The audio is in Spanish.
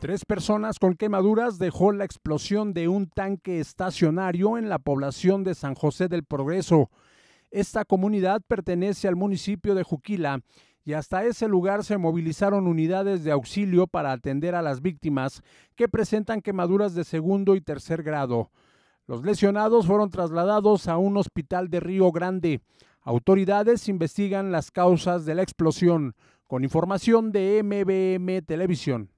Tres personas con quemaduras dejó la explosión de un tanque estacionario en la población de San José del Progreso. Esta comunidad pertenece al municipio de Juquila y hasta ese lugar se movilizaron unidades de auxilio para atender a las víctimas que presentan quemaduras de segundo y tercer grado. Los lesionados fueron trasladados a un hospital de Río Grande. Autoridades investigan las causas de la explosión. Con información de MBM Televisión.